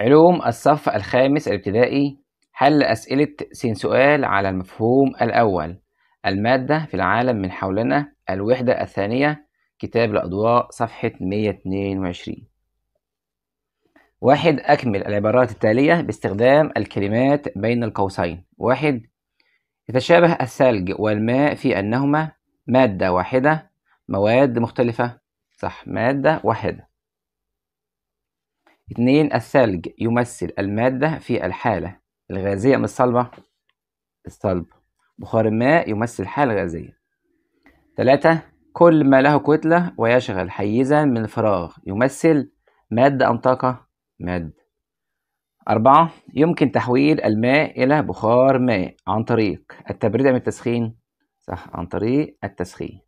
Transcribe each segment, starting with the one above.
علوم الصف الخامس الابتدائي حل أسئلة سين سؤال على المفهوم الأول المادة في العالم من حولنا الوحدة الثانية كتاب الأضواء صفحة 122 واحد أكمل العبارات التالية باستخدام الكلمات بين القوسين واحد يتشابه الثلج والماء في أنهما مادة واحدة مواد مختلفة صح مادة واحدة اتنين الثلج يمثل المادة في الحالة الغازية من الصلبة الصلبة بخار الماء يمثل الحالة الغازية تلاتة كل ما له كتلة ويشغل حيزا من فراغ يمثل مادة أم طاقة مادة أربعة يمكن تحويل الماء إلى بخار ماء عن طريق التبريد من التسخين صح عن طريق التسخين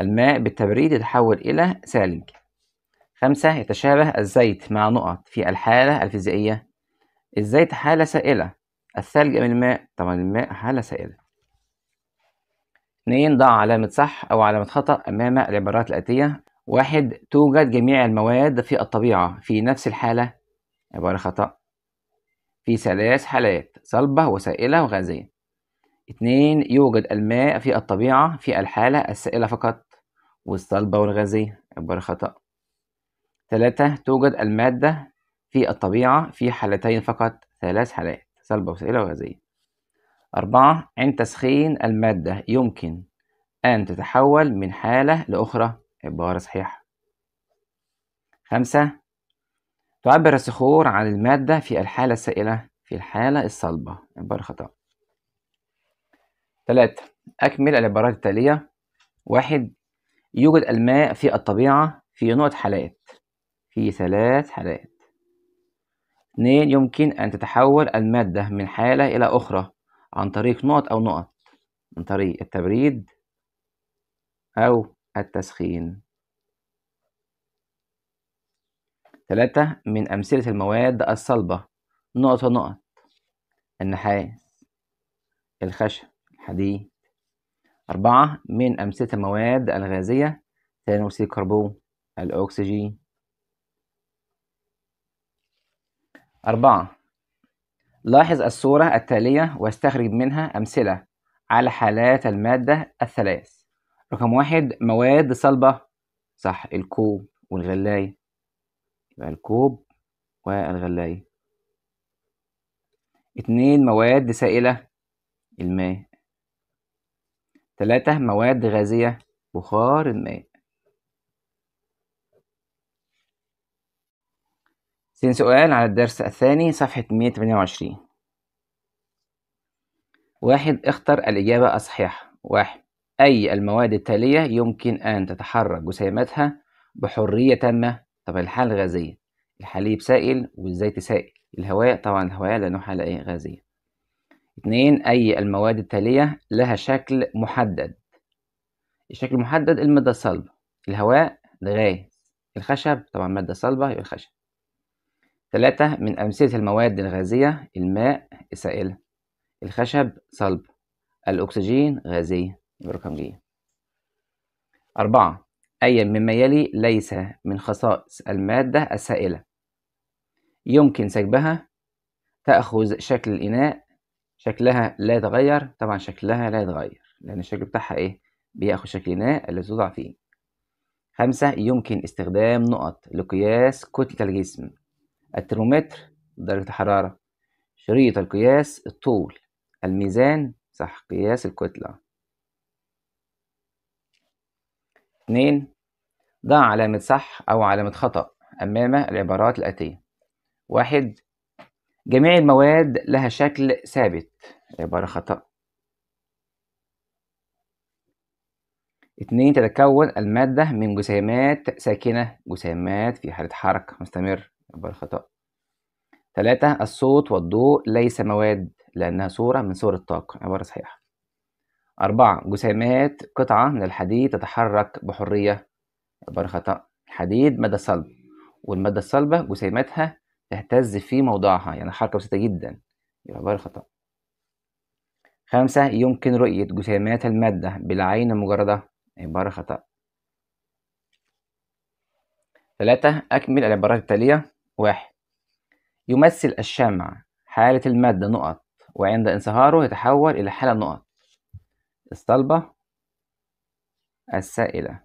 الماء بالتبريد يتحول إلى ثلج خمسة يتشابه الزيت مع نقط في الحالة الفيزيائية الزيت حالة سائلة الثلج من الماء طبعا الماء حالة سائلة اثنين ضع علامة صح أو علامة خطأ أمام العبارات الآتية واحد توجد جميع المواد في الطبيعة في نفس الحالة عبارة خطأ في ثلاث حالات صلبة وسائلة وغازية اثنين يوجد الماء في الطبيعة في الحالة السائلة فقط والصلبة والغازية عبارة خطأ ثلاثة توجد المادة في الطبيعة في حالتين فقط ثلاث حالات سلبة وسائلة وغازية أربعة عند تسخين المادة يمكن أن تتحول من حالة لأخرى عبارة صحيحة خمسة تعبر الصخور عن المادة في الحالة السائلة في الحالة الصلبة عبارة خطأ ثلاثة أكمل العبارات التالية واحد يوجد الماء في الطبيعة في نوع حالات في ثلاث حالات اثنين يمكن أن تتحول المادة من حالة إلى أخرى عن طريق نقط أو نقط عن طريق التبريد أو التسخين ثلاثة من أمثلة المواد الصلبة نقط ونقط النحاس الخشب الحديد أربعة من أمثلة المواد الغازية ثاني أكسيد الكربون الأكسجين أربعة لاحظ الصورة التالية واستخرج منها أمثلة على حالات المادة الثلاث رقم واحد مواد صلبة صح الكوب والغلاية يبقى الكوب والغلاية اتنين مواد سائلة الماء تلاتة مواد غازية بخار الماء 60 سؤال على الدرس الثاني صفحة 128 واحد اختر الإجابة الصحيحة واحد أي المواد التالية يمكن أن تتحرك جسيماتها بحرية تامة طب الحال غازية الحليب سائل والزيت سائل الهواء طبعا الهواء لأنه حالة إيه غازية اتنين أي المواد التالية لها شكل محدد الشكل المحدد المادة الصلبة الهواء ده غاز الخشب طبعا مادة صلبة يبقى الخشب ثلاثة من أمثلة المواد الغازية الماء سائل الخشب صلب الأكسجين غازي برقم جي أربعة أي مما يلي ليس من خصائص المادة السائلة يمكن سكبها تأخذ شكل الإناء شكلها لا يتغير طبعا شكلها لا يتغير لأن الشكل بتاعها إيه بياخد شكل الإناء اللي توضع فيه خمسة يمكن استخدام نقط لقياس كتلة الجسم الترمومتر درجة الحرارة شريط القياس الطول الميزان صح قياس الكتلة اتنين ضع علامة صح أو علامة خطأ أمام العبارات الآتية واحد جميع المواد لها شكل ثابت عبارة خطأ اتنين تتكون المادة من جسيمات ساكنة جسيمات في حالة حركة مستمرة يبقى الخطأ ثلاثة الصوت والضوء ليس مواد لأنها صورة من صور الطاقة عبارة صحيحة أربعة جسيمات قطعة من الحديد تتحرك بحرية عبارة خطأ الحديد مادة صلبة والمادة الصلبة جسيماتها تهتز في موضعها يعني حركة بسيطة جدا يبقى عبارة خطأ خمسة يمكن رؤية جسيمات المادة بالعين المجردة عبارة خطأ ثلاثة أكمل العبارات التالية واحد يمثل الشمع حالة المادة نقط وعند انصهاره يتحول إلى حالة نقط الصلبة السائلة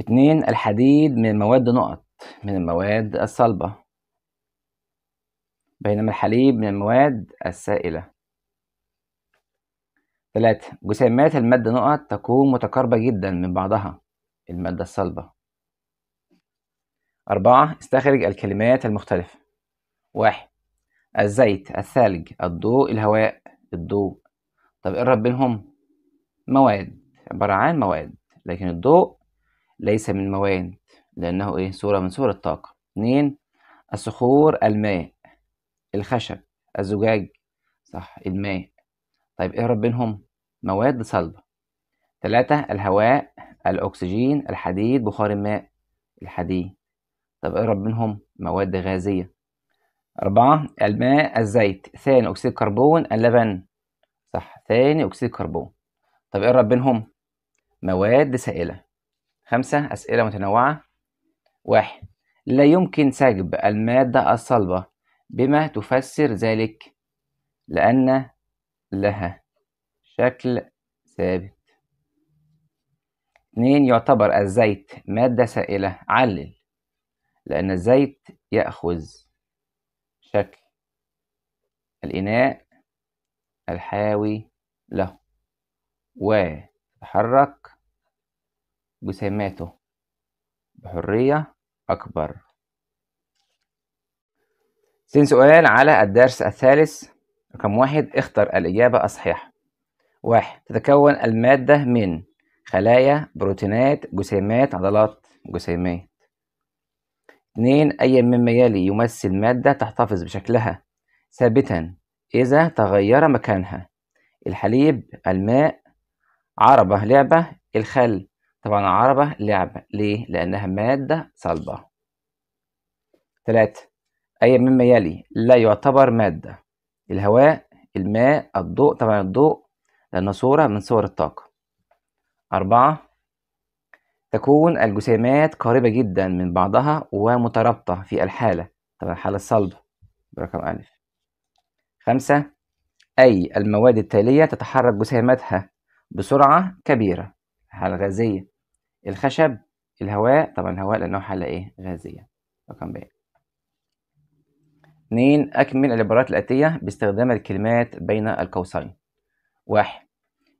اتنين الحديد من المواد نقط من المواد الصلبة بينما الحليب من المواد السائلة ثلاثة جسيمات المادة نقط تكون متقاربة جدا من بعضها المادة الصلبة أربعة استخرج الكلمات المختلفة واحد الزيت الثلج الضوء الهواء الضوء طب قرب بينهم مواد عبارة عن مواد لكن الضوء ليس من مواد لأنه إيه صورة من صور الطاقة اتنين الصخور الماء الخشب الزجاج صح الماء طيب اهرب بينهم مواد صلبة ثلاثة الهواء الأكسجين الحديد بخار الماء الحديد طب اقرب منهم مواد غازية أربعة الماء الزيت ثاني أكسيد الكربون اللبن صح ثاني أكسيد الكربون طب اقرب بينهم مواد سائلة خمسة أسئلة متنوعة واحد لا يمكن سجب المادة الصلبة بما تفسر ذلك لأن لها شكل ثابت اتنين يعتبر الزيت مادة سائلة علل لأن الزيت يأخذ شكل الإناء الحاوي له ويتحرك جسيماته بحرية أكبر سين سؤال على الدرس الثالث رقم واحد اختر الإجابة الصحيحة واحد تتكون المادة من خلايا بروتينات جسيمات عضلات جسيمية اثنين أي مما يلي يمثل مادة تحتفظ بشكلها ثابتًا إذا تغير مكانها الحليب الماء عربة لعبة الخل طبعا العربة لعبة ليه؟ لأنها مادة صلبة ثلاثة أي مما يلي لا يعتبر مادة الهواء الماء الضوء طبعا الضوء لأنه صورة من صور الطاقة أربعة تكون الجسيمات قريبة جدا من بعضها ومترابطة في الحالة طبعا الحالة الصلبة برقم أ خمسة أي المواد التالية تتحرك جسيماتها بسرعة كبيرة الحالة الغازية الخشب الهواء طبعا الهواء لأنه حالة إيه غازية رقم ب اتنين أكمل العبارات الآتية باستخدام الكلمات بين القوسين واحد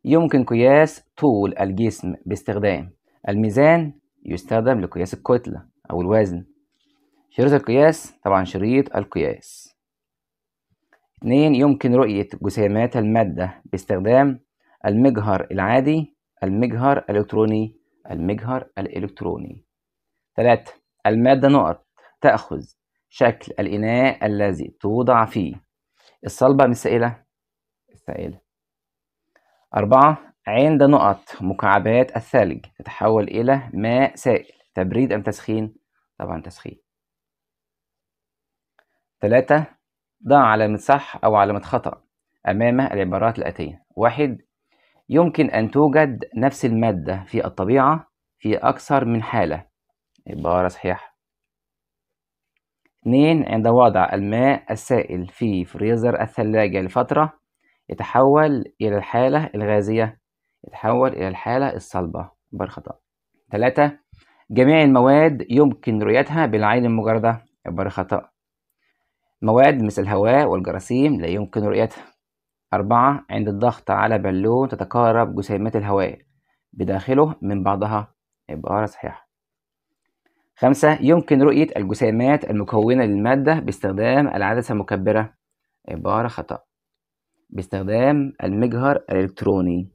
يمكن قياس طول الجسم باستخدام الميزان يستخدم لقياس الكتلة أو الوزن شريط القياس طبعا شريط القياس اتنين يمكن رؤية جسيمات المادة باستخدام المجهر العادي المجهر الإلكتروني المجهر الإلكتروني تلاتة المادة نقط تأخذ شكل الإناء الذي توضع فيه الصلبة مش السائلة السائلة أربعة عند نقط مكعبات الثلج تتحول إلى ماء سائل تبريد أم تسخين؟ طبعا تسخين ثلاثة ضع علامة صح أو علامة خطأ أمام العبارات الآتية واحد يمكن أن توجد نفس المادة في الطبيعة في أكثر من حالة عبارة صحيحة اثنين عند وضع الماء السائل في فريزر الثلاجة لفترة يتحول إلى الحالة الغازية يتحول إلى الحالة الصلبة خطأ. ثلاثة جميع المواد يمكن رؤيتها بالعين المجردة خطأ. مواد مثل الهواء والجراثيم لا يمكن رؤيتها أربعة عند الضغط على بالون تتقارب جسيمات الهواء بداخله من بعضها عبارة صحيحة خمسة يمكن رؤية الجسيمات المكونة للمادة باستخدام العدسة المكبرة عبارة خطأ باستخدام المجهر الإلكتروني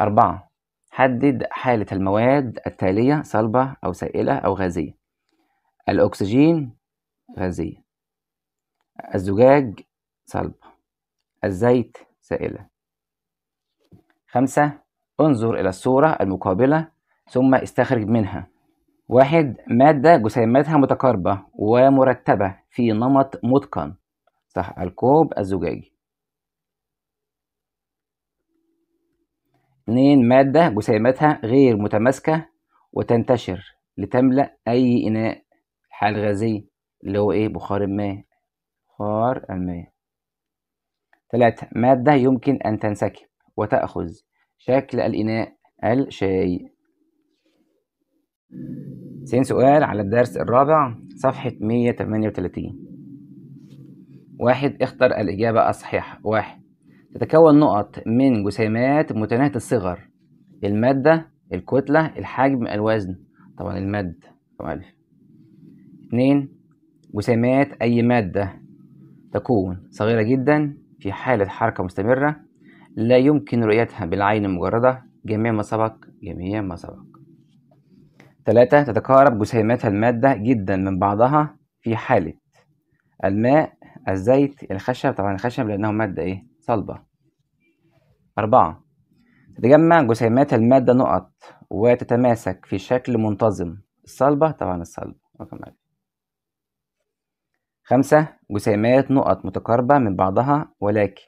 أربعة حدد حالة المواد التالية صلبة أو سائلة أو غازية الأكسجين غازية الزجاج صلبة الزيت سائلة خمسة انظر إلى الصورة المقابلة ثم استخرج منها واحد مادة جسيماتها متقاربة ومرتبة في نمط متقن صح الكوب الزجاجي اثنين مادة جسيمتها غير متماسكة وتنتشر لتملأ أي إناء حال غازي اللي هو إيه بخار الماء بخار الماء ثلاثة مادة يمكن أن تنسكب وتأخذ شكل الإناء الشاي سين سؤال على الدرس الرابع صفحة 138 واحد اختر الإجابة الصحيحة واحد تتكون نقط من جسيمات متناهية الصغر المادة الكتلة الحجم الوزن طبعا المد طبعا ألف اتنين جسيمات أي مادة تكون صغيرة جدا في حالة حركة مستمرة لا يمكن رؤيتها بالعين المجردة جميع ما سبق جميع ما سبق ثلاثة تتقارب جسيمات المادة جدا من بعضها في حالة الماء الزيت الخشب طبعا الخشب لأنه مادة إيه صلبة أربعة تتجمع جسيمات المادة نقط وتتماسك في شكل منتظم الصلبة طبعا الصلبة رقم خمسة جسيمات نقط متقاربة من بعضها ولكن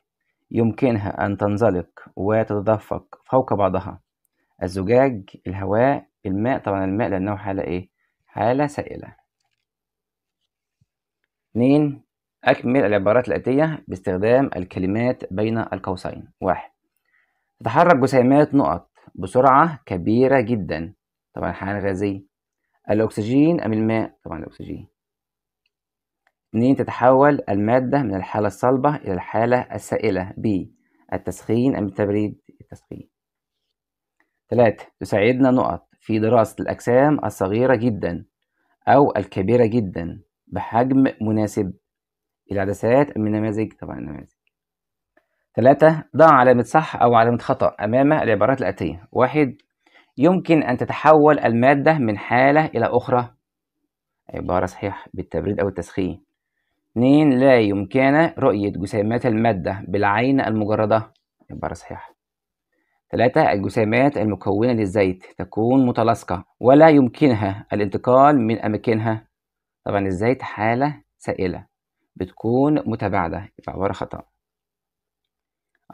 يمكنها أن تنزلق وتتدفق فوق بعضها الزجاج الهواء الماء طبعا الماء لأنه حالة إيه؟ حالة سائلة اتنين أكمل العبارات الآتية باستخدام الكلمات بين القوسين واحد تتحرك جسيمات نقط بسرعة كبيرة جدا طبعا الحيوان الغازي الأكسجين أم الماء طبعا الأكسجين اتنين تتحول المادة من الحالة الصلبة إلى الحالة السائلة ب التسخين أم التبريد التسخين تلاتة تساعدنا نقط في دراسة الأجسام الصغيرة جدا أو الكبيرة جدا بحجم مناسب العدسات من نماذج طبعا نماذج ثلاثة ضع علامة صح أو علامة خطأ أمام العبارات الآتية واحد يمكن أن تتحول المادة من حالة إلى أخرى عبارة صحيحة بالتبريد أو التسخين اثنين لا يمكن رؤية جسيمات المادة بالعين المجردة عبارة صحيحة ثلاثة الجسيمات المكونة للزيت تكون متلاصقة ولا يمكنها الانتقال من أماكنها طبعا الزيت حالة سائلة بتكون متباعدة يبقى عبارة خطأ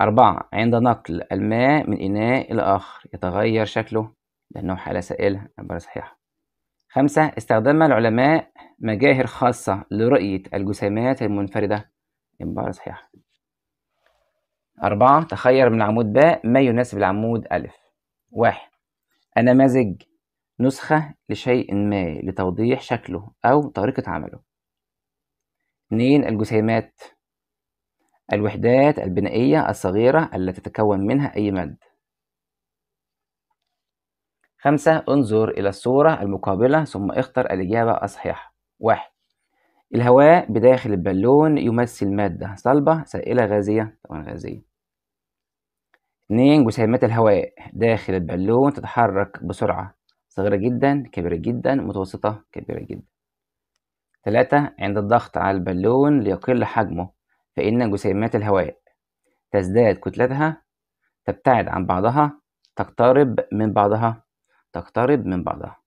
أربعة عند نقل الماء من إناء إلى آخر يتغير شكله لأنه حالة سائلة عبارة صحيحة خمسة استخدم العلماء مجاهر خاصة لرؤية الجسيمات المنفردة عبارة صحيحة أربعة تخير من العمود باء ما يناسب العمود ألف واحد النماذج نسخة لشيء ما لتوضيح شكله أو طريقة عمله اثنين الجسيمات الوحدات البنائية الصغيرة التي تتكون منها أي مادة خمسة انظر إلى الصورة المقابلة ثم اختر الإجابة الصحيحة واحد الهواء بداخل البالون يمثل مادة صلبة سائلة غازية طبعا غازية اثنين جسيمات الهواء داخل البالون تتحرك بسرعة صغيرة جدا كبيرة جدا متوسطة كبيرة جدا 3. عند الضغط على البالون ليقل حجمه فإن جسيمات الهواء تزداد كتلتها تبتعد عن بعضها تقترب من بعضها تقترب من بعضها